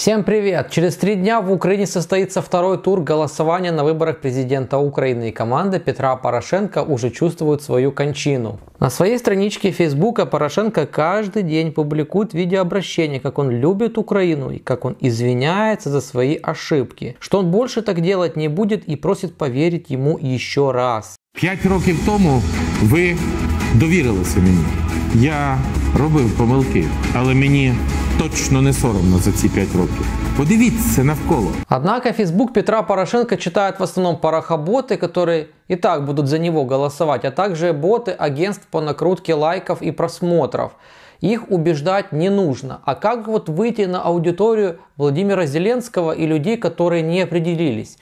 Всем привет! Через три дня в Украине состоится второй тур голосования на выборах президента Украины и команда Петра Порошенко уже чувствуют свою кончину. На своей страничке Фейсбука Порошенко каждый день публикует видеообращение, как он любит Украину и как он извиняется за свои ошибки, что он больше так делать не будет и просит поверить ему еще раз. П'ять років тому вы доверились мне. Я робив помилки, але мені точно не соромно за ці 5 років. Подивіться навколо. Однако Фейсбук Петра Порошенко читает в основном парохоботы, которые и так будут за него голосовать, а также боты агентств по накрутке лайков и просмотров. Их убеждать не нужно. А как вот выйти на аудиторию Владимира Зеленского и людей, которые не определились?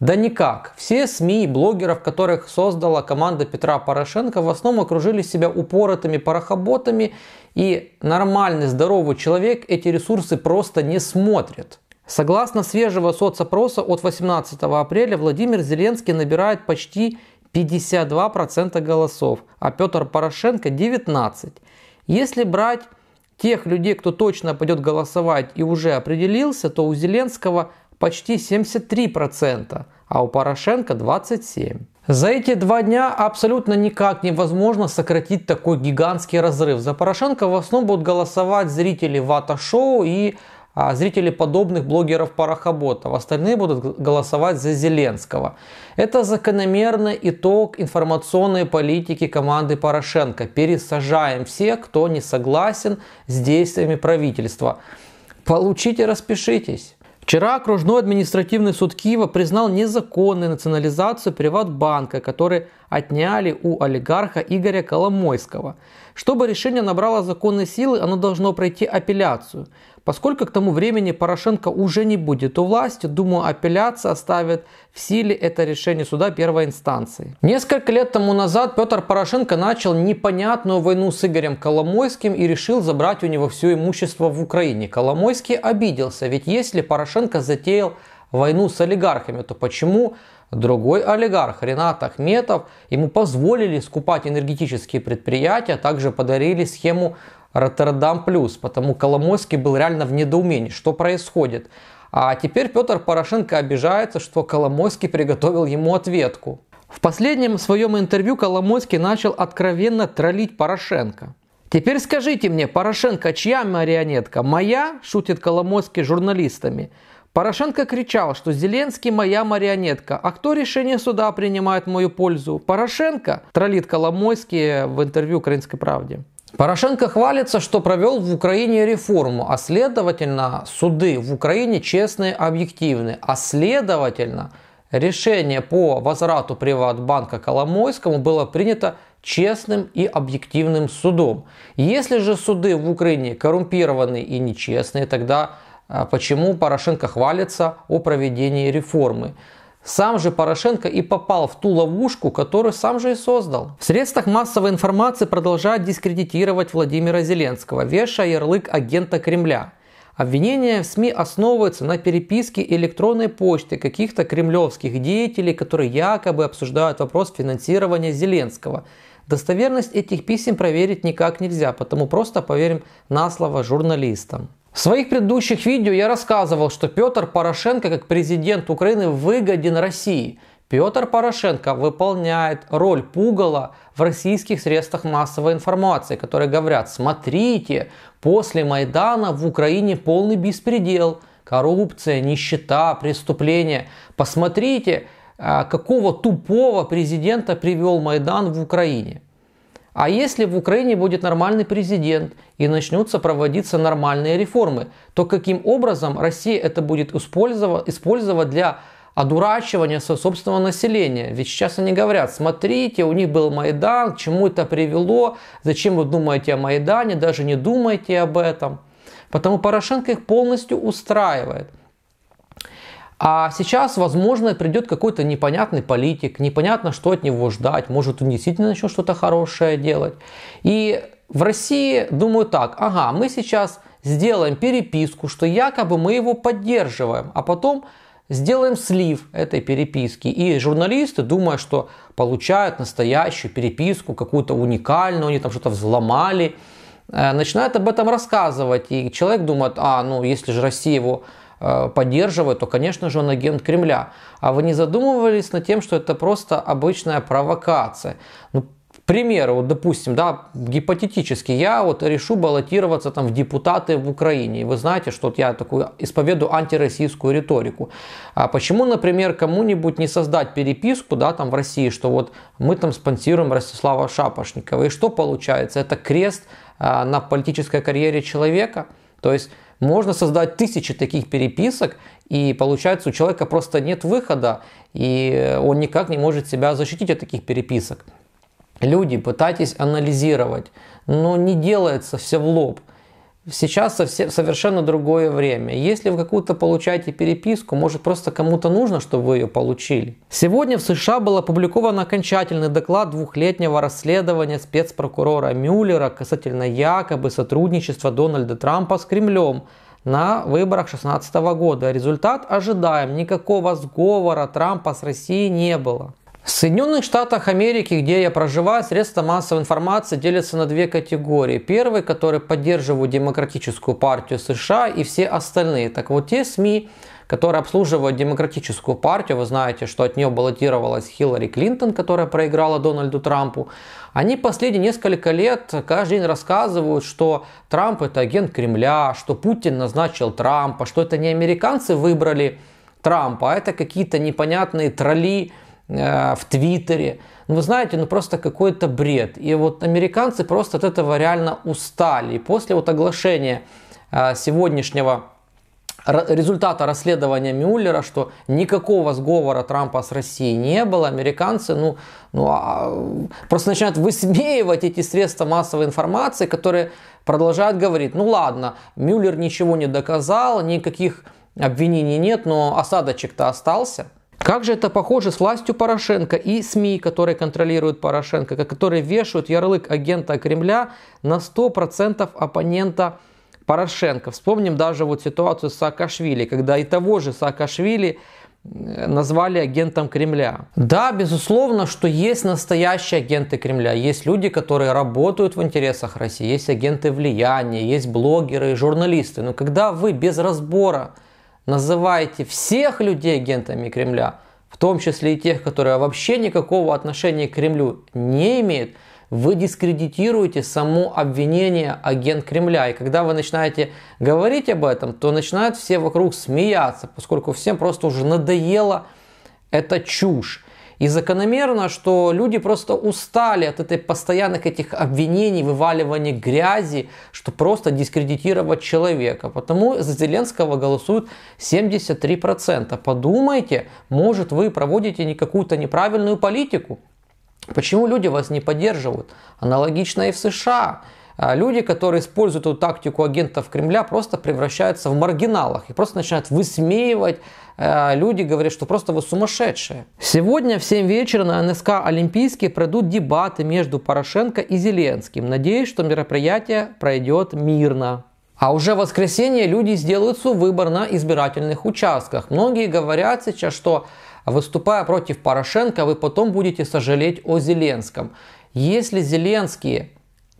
Да никак. Все СМИ и блогеров, которых создала команда Петра Порошенко, в основном окружили себя упоротыми порохоботами, и нормальный здоровый человек эти ресурсы просто не смотрит. Согласно свежего соцопроса от 18 апреля, Владимир Зеленский набирает почти 52% голосов, а Петр Порошенко 19%. Если брать тех людей, кто точно пойдет голосовать и уже определился, то у Зеленского почти 73%, а у Порошенко 27%. За эти два дня абсолютно никак невозможно сократить такой гигантский разрыв. За Порошенко в основном будут голосовать зрители вата-шоу и а зрители подобных блогеров-парохоботов. Остальные будут голосовать за Зеленского. Это закономерный итог информационной политики команды Порошенко. Пересажаем всех, кто не согласен с действиями правительства. Получите, распишитесь. Вчера окружной административный суд Киева признал незаконной национализацию Приватбанка, который отняли у олигарха Игоря Коломойского. Чтобы решение набрало законной силы, оно должно пройти апелляцию. Поскольку к тому времени Порошенко уже не будет у власти, думаю, апелляция оставит в силе это решение суда первой инстанции. Несколько лет тому назад Петр Порошенко начал непонятную войну с Игорем Коломойским и решил забрать у него все имущество в Украине. Коломойский обиделся, ведь если Порошенко затеял войну с олигархами, то почему другой олигарх Ренат Ахметов ему позволили скупать энергетические предприятия, а также подарили схему Роттердам Плюс, потому Коломойский был реально в недоумении, что происходит. А теперь Петр Порошенко обижается, что Коломойский приготовил ему ответку. В последнем своем интервью Коломойский начал откровенно троллить Порошенко. «Теперь скажите мне, Порошенко чья марионетка? Моя?» – шутит Коломойский журналистами. Порошенко кричал, что Зеленский моя марионетка, а кто решение суда принимает в мою пользу? Порошенко? тролит Коломойский в интервью «Украинской правде». Порошенко хвалится, что провел в Украине реформу, а следовательно суды в Украине честные, объективные, а следовательно решение по возврату Приватбанка Коломойскому было принято честным и объективным судом. Если же суды в Украине коррумпированные и нечестные, тогда а, почему Порошенко хвалится о проведении реформы? Сам же Порошенко и попал в ту ловушку, которую сам же и создал. В средствах массовой информации продолжают дискредитировать Владимира Зеленского, вешая ярлык агента Кремля. Обвинения в СМИ основываются на переписке электронной почты каких-то кремлевских деятелей, которые якобы обсуждают вопрос финансирования Зеленского – Достоверность этих писем проверить никак нельзя, потому просто поверим на слово журналистам. В своих предыдущих видео я рассказывал, что Петр Порошенко как президент Украины выгоден России. Петр Порошенко выполняет роль пугала в российских средствах массовой информации, которые говорят, смотрите, после Майдана в Украине полный беспредел, коррупция, нищета, преступления. Посмотрите, а, какого тупого президента привел Майдан в Украине. А если в Украине будет нормальный президент и начнутся проводиться нормальные реформы, то каким образом Россия это будет использовать, для одурачивания собственного населения? Ведь сейчас они говорят, смотрите, у них был Майдан, к чему это привело, зачем вы думаете о Майдане, даже не думайте об этом. Потому Порошенко их полностью устраивает – а сейчас, возможно, придет какой-то непонятный политик, непонятно, что от него ждать, может, он действительно начнет что-то хорошее делать. И в России думаю так, ага, мы сейчас сделаем переписку, что якобы мы его поддерживаем, а потом сделаем слив этой переписки. И журналисты, думая, что получают настоящую переписку, какую-то уникальную, они там что-то взломали, э, начинают об этом рассказывать. И человек думает, а, ну, если же Россия его Э, поддерживает, то, конечно же, он агент Кремля. А вы не задумывались над тем, что это просто обычная провокация? Ну, примеру, вот, допустим, да, гипотетически, я вот решу баллотироваться там в депутаты в Украине. И вы знаете, что вот я такую исповедую антироссийскую риторику. А почему, например, кому-нибудь не создать переписку, да, там в России, что вот мы там спонсируем Ростислава Шапошникова. И что получается? Это крест а, на политической карьере человека? То есть можно создать тысячи таких переписок, и получается у человека просто нет выхода, и он никак не может себя защитить от таких переписок. Люди, пытайтесь анализировать, но ну, не делается все в лоб. Сейчас совсем, совершенно другое время. Если вы какую-то получаете переписку, может просто кому-то нужно, чтобы вы ее получили. Сегодня в США был опубликован окончательный доклад двухлетнего расследования спецпрокурора Мюллера касательно якобы сотрудничества Дональда Трампа с Кремлем на выборах 2016 года. Результат ожидаем. Никакого сговора Трампа с Россией не было. В Соединенных Штатах Америки, где я проживаю, средства массовой информации делятся на две категории. Первые, которые поддерживают демократическую партию США и все остальные. Так вот, те СМИ, которые обслуживают демократическую партию, вы знаете, что от нее баллотировалась Хиллари Клинтон, которая проиграла Дональду Трампу, они последние несколько лет каждый день рассказывают, что Трамп это агент Кремля, что Путин назначил Трампа, что это не американцы выбрали Трампа, а это какие-то непонятные тролли, а, в Твиттере. Ну, вы знаете, ну просто какой-то бред. И вот американцы просто от этого реально устали. И после вот оглашения а, сегодняшнего результата расследования Мюллера, что никакого сговора Трампа с Россией не было, американцы ну, ну, а, просто начинают высмеивать эти средства массовой информации, которые продолжают говорить, ну ладно, Мюллер ничего не доказал, никаких обвинений нет, но осадочек-то остался – как же это похоже с властью Порошенко и СМИ, которые контролируют Порошенко, которые вешают ярлык агента Кремля на 100% оппонента Порошенко. Вспомним даже вот ситуацию с Саакашвили, когда и того же Саакашвили э, назвали агентом Кремля. Да, безусловно, что есть настоящие агенты Кремля, есть люди, которые работают в интересах России, есть агенты влияния, есть блогеры и журналисты. Но когда вы без разбора называете всех людей агентами Кремля, в том числе и тех, которые вообще никакого отношения к Кремлю не имеют, вы дискредитируете само обвинение агент Кремля. И когда вы начинаете говорить об этом, то начинают все вокруг смеяться, поскольку всем просто уже надоело эта чушь. И закономерно, что люди просто устали от этой постоянных этих обвинений, вываливания грязи, что просто дискредитировать человека. Потому за Зеленского голосуют 73%. Подумайте, может вы проводите не какую-то неправильную политику. Почему люди вас не поддерживают? Аналогично и в США. А люди, которые используют эту тактику агентов Кремля, просто превращаются в маргиналах и просто начинают высмеивать э, люди говорят, что просто вы сумасшедшие. Сегодня в 7 вечера на НСК Олимпийский пройдут дебаты между Порошенко и Зеленским. Надеюсь, что мероприятие пройдет мирно. А уже в воскресенье люди сделают свой выбор на избирательных участках. Многие говорят сейчас, что выступая против Порошенко, вы потом будете сожалеть о Зеленском. Если Зеленский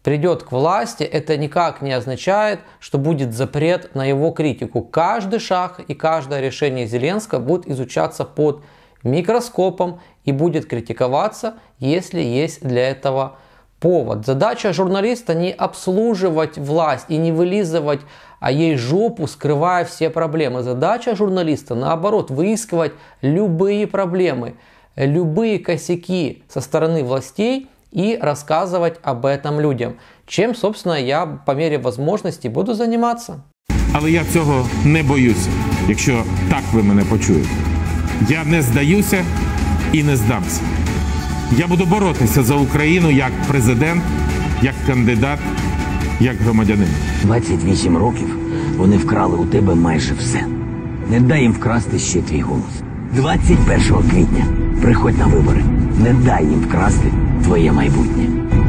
придет к власти, это никак не означает, что будет запрет на его критику. Каждый шаг и каждое решение Зеленского будет изучаться под микроскопом и будет критиковаться, если есть для этого повод. Задача журналиста не обслуживать власть и не вылизывать а ей жопу, скрывая все проблемы. Задача журналиста, наоборот, выискивать любые проблемы, любые косяки со стороны властей – и рассказывать об этом людям. Чем, собственно, я по мере возможности буду заниматься. Але я цього не боюся, якщо так ви мене почуєте. Я не здаюся і не здамся. Я буду боротися за Україну як президент, як кандидат, як громадянин. 28 років вони вкрали у тебе майже все. Не дай їм вкрасти ще твій голос. 21 квітня приходь на вибори. Не дай їм вкрасти твоє майбутнє.